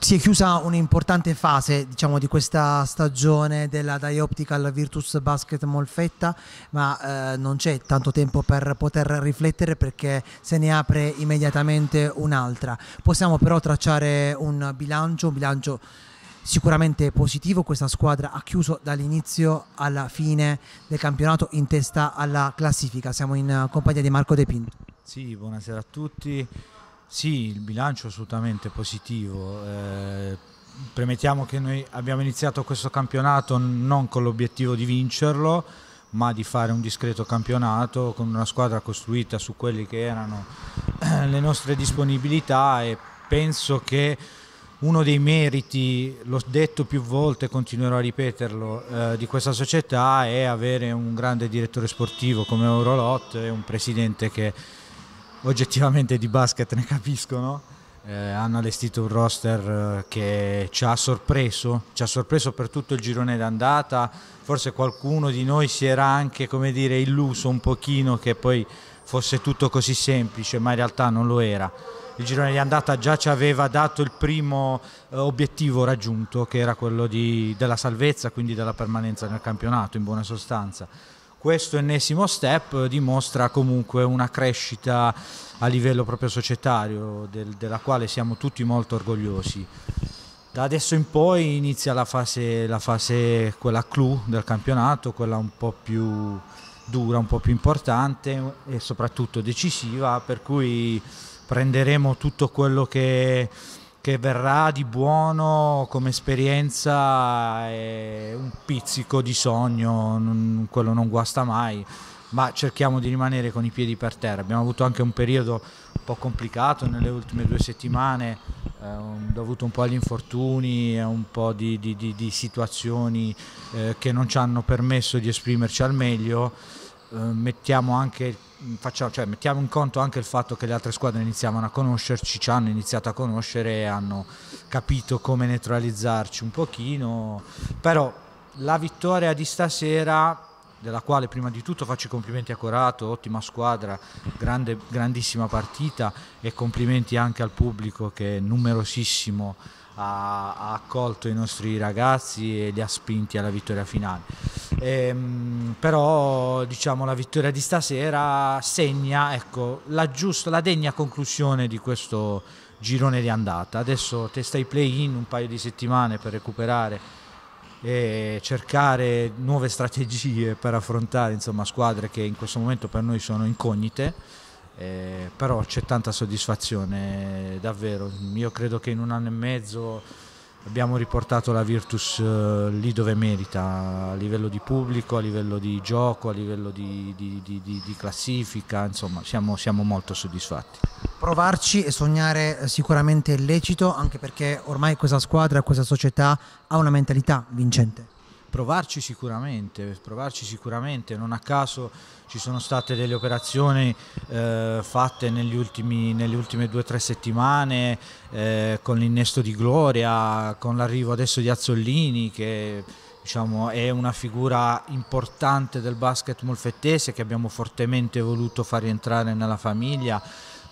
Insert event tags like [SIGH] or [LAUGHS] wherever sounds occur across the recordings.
Si è chiusa un'importante fase diciamo, di questa stagione della Dioptical Virtus Basket Molfetta, ma eh, non c'è tanto tempo per poter riflettere perché se ne apre immediatamente un'altra. Possiamo però tracciare un bilancio, un bilancio sicuramente positivo, questa squadra ha chiuso dall'inizio alla fine del campionato in testa alla classifica, siamo in compagnia di Marco De Pinto. Sì, buonasera a tutti. Sì, il bilancio è assolutamente positivo. Eh, premettiamo che noi abbiamo iniziato questo campionato non con l'obiettivo di vincerlo, ma di fare un discreto campionato con una squadra costruita su quelle che erano eh, le nostre disponibilità e penso che uno dei meriti, l'ho detto più volte e continuerò a ripeterlo, eh, di questa società è avere un grande direttore sportivo come Eurolot e un presidente che oggettivamente di basket ne capiscono. Eh, hanno allestito un roster eh, che ci ha sorpreso, ci ha sorpreso per tutto il girone d'andata, forse qualcuno di noi si era anche, come dire, illuso un pochino che poi fosse tutto così semplice, ma in realtà non lo era. Il girone di andata già ci aveva dato il primo eh, obiettivo raggiunto, che era quello di, della salvezza, quindi della permanenza nel campionato in buona sostanza questo ennesimo step dimostra comunque una crescita a livello proprio societario del, della quale siamo tutti molto orgogliosi. Da adesso in poi inizia la fase, la fase quella clou del campionato, quella un po' più dura, un po' più importante e soprattutto decisiva, per cui prenderemo tutto quello che che verrà di buono come esperienza è un pizzico di sogno, non, quello non guasta mai, ma cerchiamo di rimanere con i piedi per terra. Abbiamo avuto anche un periodo un po' complicato nelle ultime due settimane, eh, dovuto un po' agli infortuni e un po' di, di, di, di situazioni eh, che non ci hanno permesso di esprimerci al meglio eh, mettiamo anche facciamo, cioè, mettiamo in conto anche il fatto che le altre squadre iniziavano a conoscerci ci hanno iniziato a conoscere e hanno capito come neutralizzarci un pochino però la vittoria di stasera della quale prima di tutto faccio i complimenti a Corato, ottima squadra, grande, grandissima partita e complimenti anche al pubblico che numerosissimo ha, ha accolto i nostri ragazzi e li ha spinti alla vittoria finale Ehm, però diciamo la vittoria di stasera segna ecco, la, giusta, la degna conclusione di questo girone di andata. Adesso testa i play-in un paio di settimane per recuperare e cercare nuove strategie [LAUGHS] per affrontare insomma, squadre che in questo momento per noi sono incognite. Eh, però c'è tanta soddisfazione, davvero. Io credo che in un anno e mezzo abbiamo riportato la Virtus eh, lì dove merita, a livello di pubblico, a livello di gioco, a livello di, di, di, di classifica, insomma siamo, siamo, molto soddisfatti. Provarci e sognare eh, sicuramente è lecito, anche perché ormai questa squadra, questa società ha una mentalità vincente provarci sicuramente, provarci sicuramente, non a caso ci sono state delle operazioni eh, fatte ultimi, nelle ultime due o tre settimane eh, con l'innesto di Gloria, con l'arrivo adesso di Azzollini che diciamo, è una figura importante del basket molfettese che abbiamo fortemente voluto far rientrare nella famiglia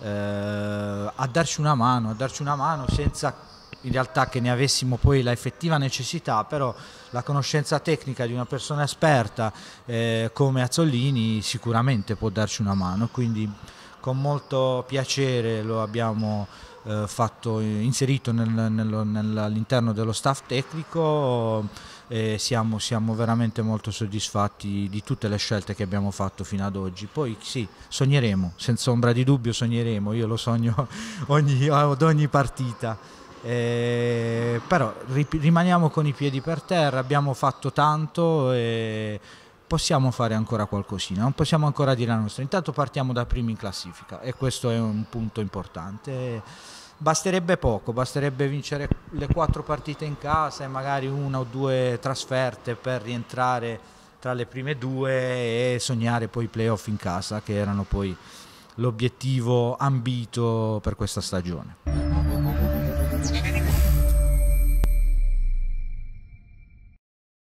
eh, a darci una mano, a darci una mano senza in realtà che ne avessimo poi la effettiva necessità, però la conoscenza tecnica di una persona esperta eh, come Azzolini sicuramente può darci una mano, quindi con molto piacere lo abbiamo eh, fatto, inserito nel, nel, nell'interno dello staff tecnico e siamo, siamo, veramente molto soddisfatti di tutte le scelte che abbiamo fatto fino ad oggi. Poi sì, sogneremo, senza ombra di dubbio sogneremo, io lo sogno [LAUGHS] ogni, ad ogni partita. Eh, però rimaniamo con i piedi per terra, abbiamo fatto tanto e possiamo fare ancora qualcosina, non possiamo ancora dire la nostra. Intanto partiamo da primi in classifica e questo è un punto importante. Basterebbe poco, basterebbe vincere le quattro partite in casa e magari una o due trasferte per rientrare tra le prime due e sognare poi i playoff in casa che erano poi l'obiettivo ambito per questa stagione.